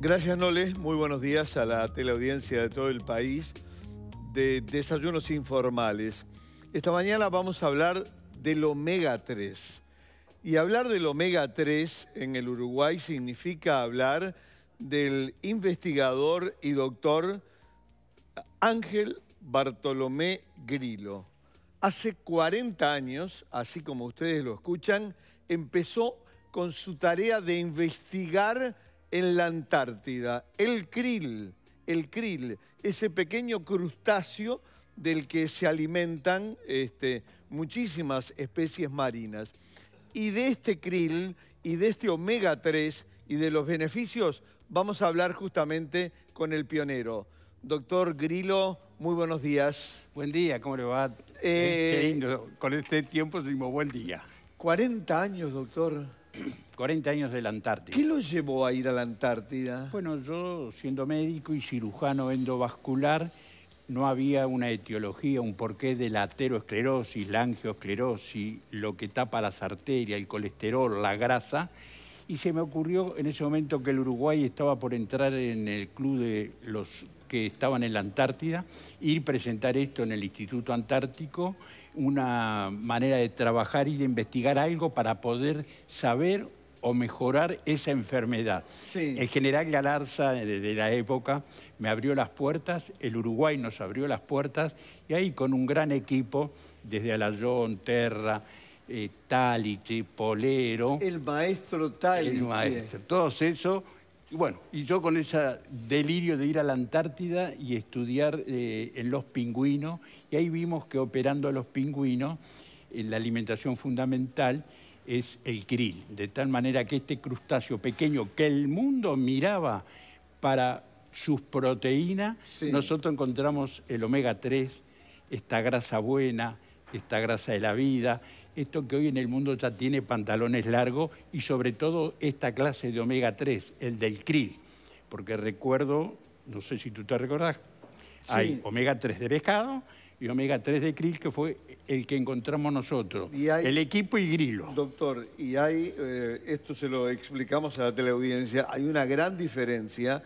Gracias, Noles. Muy buenos días a la teleaudiencia de todo el país de Desayunos Informales. Esta mañana vamos a hablar del omega 3. Y hablar del omega 3 en el Uruguay significa hablar del investigador y doctor Ángel Bartolomé Grillo. Hace 40 años, así como ustedes lo escuchan, empezó con su tarea de investigar en la Antártida, el krill, el krill, ese pequeño crustáceo del que se alimentan este, muchísimas especies marinas. Y de este krill y de este omega 3 y de los beneficios vamos a hablar justamente con el pionero. Doctor Grillo, muy buenos días. Buen día, ¿cómo le va? Eh, con este tiempo decimos buen día. 40 años, doctor. 40 años de la Antártida. ¿Qué lo llevó a ir a la Antártida? Bueno, yo siendo médico y cirujano endovascular, no había una etiología, un porqué de la ateroesclerosis, la angiosclerosis, lo que tapa las arterias, el colesterol, la grasa. Y se me ocurrió en ese momento que el Uruguay estaba por entrar en el club de los que estaban en la Antártida, ir presentar esto en el Instituto Antártico, una manera de trabajar y de investigar algo para poder saber o mejorar esa enfermedad. El general Galarza de, la época me abrió las puertas, el Uruguay nos abrió las puertas y ahí con un gran equipo, desde Alayón, Terra, eh, Polero. El maestro Talite. El maestro, todos eso. Y bueno, y yo con ese delirio de ir a la Antártida y estudiar eh, en los pingüinos, y ahí vimos que operando a los pingüinos, en la alimentación fundamental, es el krill, de tal manera que este crustáceo pequeño que el mundo miraba para sus proteínas, nosotros encontramos el omega 3, esta grasa buena, esta grasa de la vida, esto que hoy en el mundo ya tiene pantalones largos y sobre todo esta clase de omega 3, el del krill, porque recuerdo, no sé si tú te recordás, hay omega 3 de pescado, y omega 3 de krill, que fue el que encontramos nosotros, el equipo y Grilo. Doctor, y hay, eh, esto se lo explicamos a la teleaudiencia, hay una gran diferencia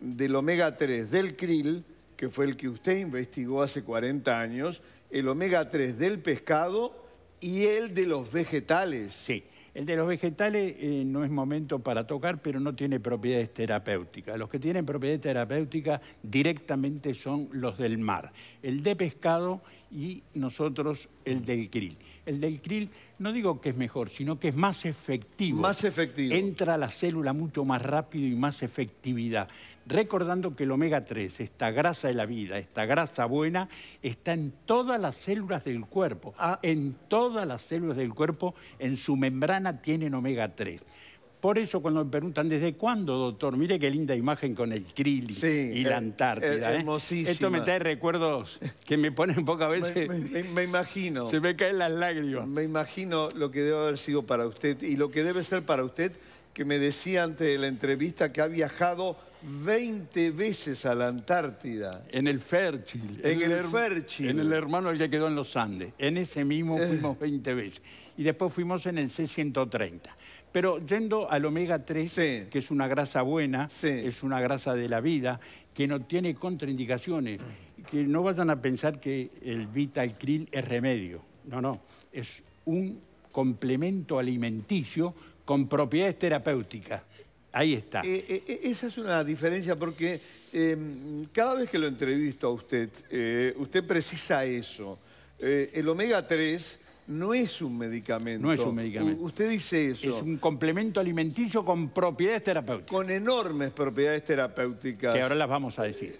del omega 3 del krill, que fue el que usted investigó hace 40 años, el omega 3 del pescado y el de los vegetales. Sí. El de los vegetales eh, no es momento para tocar, pero no tiene propiedades terapéuticas. Los que tienen propiedades terapéuticas directamente son los del mar. El de pescado y nosotros el del krill. El del krill, no digo que es mejor, sino que es más efectivo. Más efectivo. Entra a la célula mucho más rápido y más efectividad. Recordando que el omega 3, esta grasa de la vida, esta grasa buena, está en todas las células del cuerpo. Ah. En todas las células del cuerpo, en su membrana tienen omega 3. Por eso cuando me preguntan, ¿desde cuándo, doctor? Mire qué linda imagen con el krill y la eh, Antártida. Eh, ¿eh? Esto me trae recuerdos que me ponen pocas veces... Me, me, imagino. Se me caen las lágrimas. Me imagino lo que debe haber sido para usted y lo que debe ser para usted que me decía antes de la entrevista que ha viajado 20 veces a la Antártida. En el Fértil. En, el, En el hermano el que quedó en los Andes. En ese mismo eh. fuimos 20 veces. Y después fuimos en el C-130. Pero yendo al omega 3, que es una grasa buena, es una grasa de la vida, que no tiene contraindicaciones, que no vayan a pensar que el Vital Krill es remedio. No, no. Es un complemento alimenticio con propiedades terapéuticas. Ahí está. Eh, eh, eh, esa es una diferencia porque em, cada vez que lo entrevisto a usted, usted precisa eso. el omega 3 no es un medicamento. No es un medicamento. usted dice eso. Es un complemento alimenticio con propiedades terapéuticas. Con enormes propiedades terapéuticas. Que ahora las vamos a decir.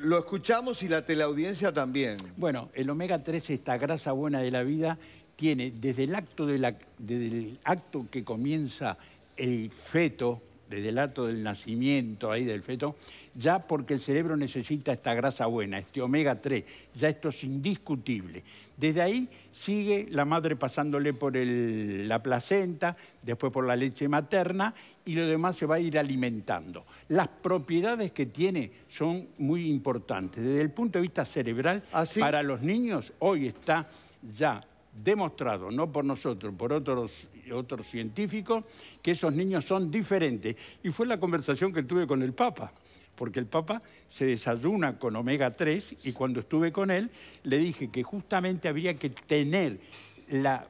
lo escuchamos y la teleaudiencia también. Bueno, el omega 3 es esta grasa buena de la vida tiene desde el acto, de la, desde acto que comienza el feto, desde el acto del nacimiento ahí del feto, ya porque el cerebro necesita esta grasa buena, este omega 3, ya esto es indiscutible. Desde ahí sigue la madre pasándole por la placenta, después por la leche materna y lo demás se va a ir alimentando. Las propiedades que tiene son muy importantes. Desde el punto de vista cerebral, ah, para los niños hoy está ya demostrado, no por nosotros, por otros, otros científicos, que esos niños son diferentes. Y fue la conversación que tuve con el Papa, porque el Papa se desayuna con omega 3 y cuando estuve con él le dije que justamente habría que tener la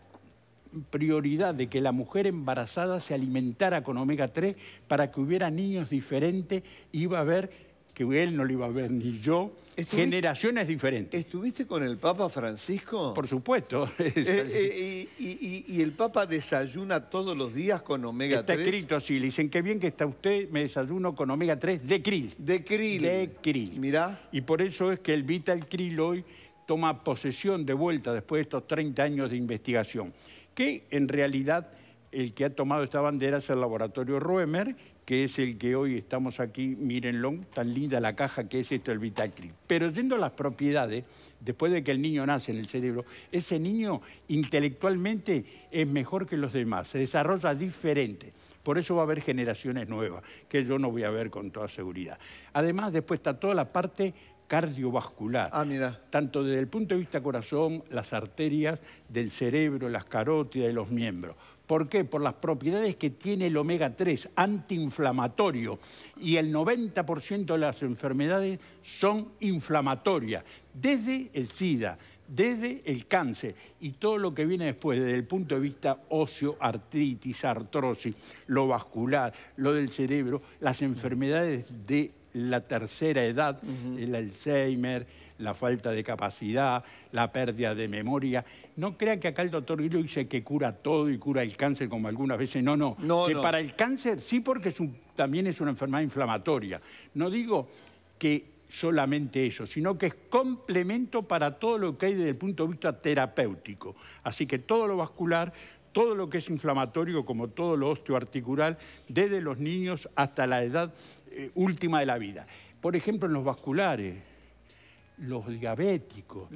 prioridad de que la mujer embarazada se alimentara con omega 3 para que hubiera niños diferentes, iba a haber que él no lo iba a ver ni yo. Generaciones diferentes. ¿Estuviste con el Papa Francisco? Por supuesto. Eh, eh, y, el Papa desayuna todos los días con omega 3? Está escrito, así, Le dicen, qué bien que está usted, me desayuno con omega 3 de krill. De krill. De krill. Mirá. Y por eso es que el Vital Krill hoy toma posesión de vuelta después de estos 30 años de investigación. Que en realidad el que ha tomado esta bandera es el laboratorio Roemer, que es el que hoy estamos aquí, mírenlo, tan linda la caja que es esto, el Vitacrit. Pero yendo a las propiedades, después de que el niño nace en el cerebro, ese niño intelectualmente es mejor que los demás, se desarrolla diferente. Por eso va a haber generaciones nuevas, que yo no voy a ver con toda seguridad. Además, después está toda la parte cardiovascular. Ah, Tanto desde el punto de vista corazón, las arterias del cerebro, las carótidas y los miembros. ¿Por qué? Por las propiedades que tiene el omega 3, antiinflamatorio. Y el 90% de las enfermedades son inflamatorias, desde el SIDA, desde el cáncer y todo lo que viene después, desde el punto de vista óseo, artritis, artrosis, lo vascular, lo del cerebro, las enfermedades de la tercera edad, el Alzheimer, la falta de capacidad, la pérdida de memoria. No crean que acá el doctor Grillo dice que cura todo y cura el cáncer como algunas veces. No, no. que para el cáncer sí porque también es una enfermedad inflamatoria. No digo que solamente eso, sino que es complemento para todo lo que hay desde el punto de vista terapéutico. Así que todo lo vascular, todo lo que es inflamatorio, como todo lo osteoarticular, desde los niños hasta la edad eh, última de la vida. Por ejemplo, en los vasculares, los diabéticos,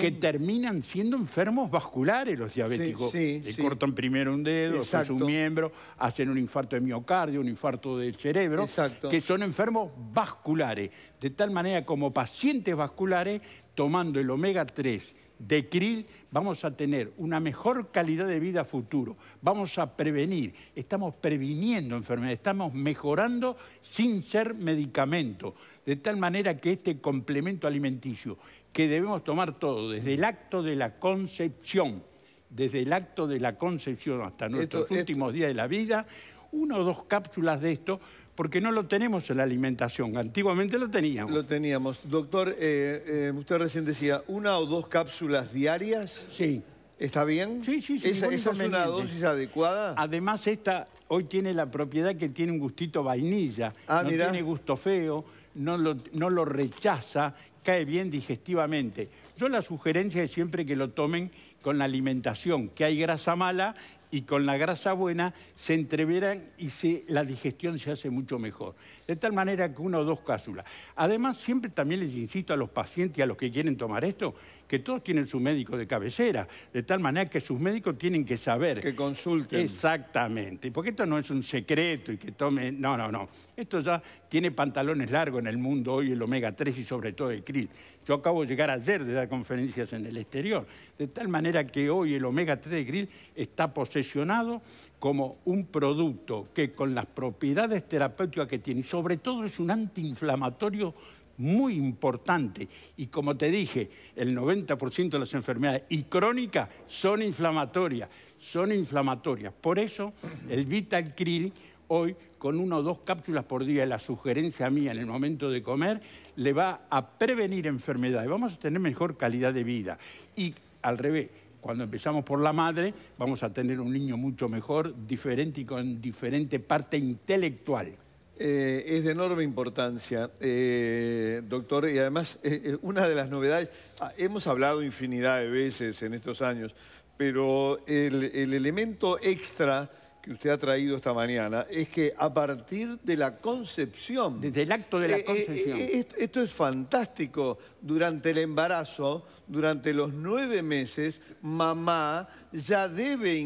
que terminan siendo enfermos vasculares los diabéticos. Le eh, cortan primero un dedo, hace un miembro, hacen un infarto de miocardio, un infarto del cerebro, que son enfermos vasculares. De tal manera como pacientes vasculares, tomando el omega 3 de krill, vamos a tener una mejor calidad de vida futuro, vamos a prevenir, estamos previniendo enfermedades, estamos mejorando sin ser medicamento, de tal manera que este complemento alimenticio que debemos tomar todo, desde el acto de la concepción, desde el acto de la concepción hasta nuestros últimos días de la vida, una o dos cápsulas de esto porque no lo tenemos en la alimentación. Antiguamente lo teníamos. Lo teníamos. Doctor, eh, eh, usted recién decía, ¿una o dos cápsulas diarias? Sí. ¿Está bien? Sí, sí, sí. ¿Esa, es una dosis adecuada? Además, esta hoy tiene la propiedad que tiene un gustito vainilla. Ah, no tiene gusto feo, no lo rechaza, cae bien digestivamente. Yo la sugerencia es siempre que lo tomen con la alimentación, que hay grasa mala y con la grasa buena se entreveran y la digestión se hace mucho mejor. De tal manera que una o dos cápsulas. Además, siempre también les insisto a los pacientes y a los que quieren tomar esto, que todos tienen su médico de cabecera, de tal manera que sus médicos tienen que saber. Que consulten. Exactamente, porque esto no es un secreto y que tomen... No, no, no. Esto ya tiene pantalones largos en el mundo hoy, el omega 3 y sobre todo el krill. Yo acabo de llegar ayer de dar conferencias en el exterior, de tal manera que hoy el omega 3 de krill está posesionado como un producto que con las propiedades terapéuticas que tiene, sobre todo es un antiinflamatorio muy importante. Y como te dije, el 90% de las enfermedades y crónicas son inflamatorias, son inflamatorias. Por eso el Vital Krill hoy con una o dos cápsulas por día, la sugerencia mía en el momento de comer, le va a prevenir enfermedades. Vamos a tener mejor calidad de vida. Y al revés, cuando empezamos por la madre, vamos a tener un niño mucho mejor, diferente y con diferente parte intelectual. Eh, es de enorme importancia, eh, doctor, y además eh, una de las novedades, ah, hemos hablado infinidad de veces en estos años, pero el elemento extra que usted ha traído esta mañana es que a partir de la concepción... Desde el acto de la eh, eh, concepción. Eh, esto, es fantástico. Durante el embarazo, durante los nueve meses, mamá ya debe,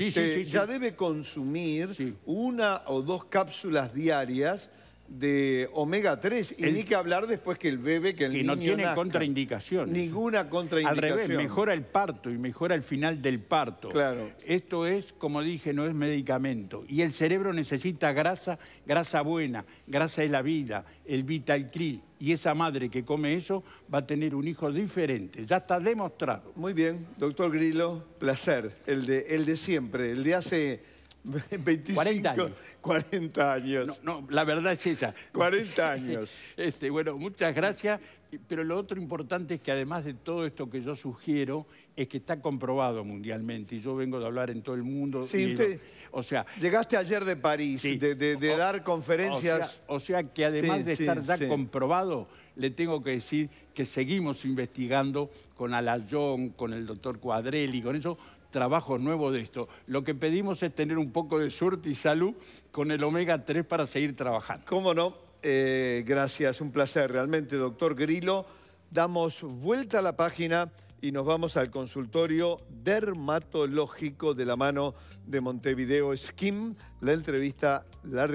este, ya debe consumir una o dos cápsulas diarias de omega 3 y ni que hablar después que el bebé, que el no tiene contraindicaciones. Ninguna contraindicación. Al revés, mejora el parto y mejora el final del parto. Claro. Esto es, como dije, no es medicamento. Y el cerebro necesita grasa, grasa buena, grasa de la vida, el Vital Krill. Y esa madre que come eso va a tener un hijo diferente. Ya está demostrado. Muy bien, doctor Grillo, placer. El de, el de siempre, el de hace 25, 40 años. 40 años. No, la verdad es esa. 40 años. Este, bueno, muchas gracias. Pero lo otro importante es que además de todo esto que yo sugiero, es que está comprobado mundialmente. Y yo vengo de hablar en todo el mundo. Sí, usted, o sea, llegaste ayer de París, de, dar conferencias. O sea, que además de estar ya comprobado le tengo que decir que seguimos investigando con Alayón, con el doctor Cuadrelli, con eso, trabajos nuevos de esto. Lo que pedimos es tener un poco de suerte y salud con el omega 3 para seguir trabajando. ¿Cómo no? Eh, gracias, un placer realmente, doctor Grillo. Damos vuelta a la página y nos vamos al consultorio dermatológico de la mano de Montevideo Skim. La entrevista la